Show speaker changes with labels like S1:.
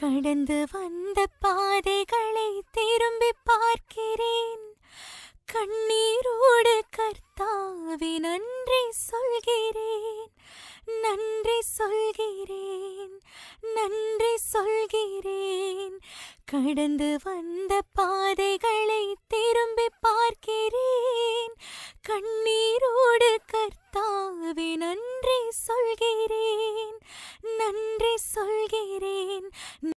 S1: கடந்து வந்த
S2: பாதைகளை திரும்பி பார்க்கிறேன் கண்ணீரோடு கர்த்தாவி நன்றி சொல்கிறேன் நன்றி சொல்கிறேன் நன்றி சொல்கிறேன் கடந்து வந்த பாதைகளை திரும்பி பார்க்கிறேன் கண்ணீரோடு கர்த்தாவி நன்றி சொல்கிறேன்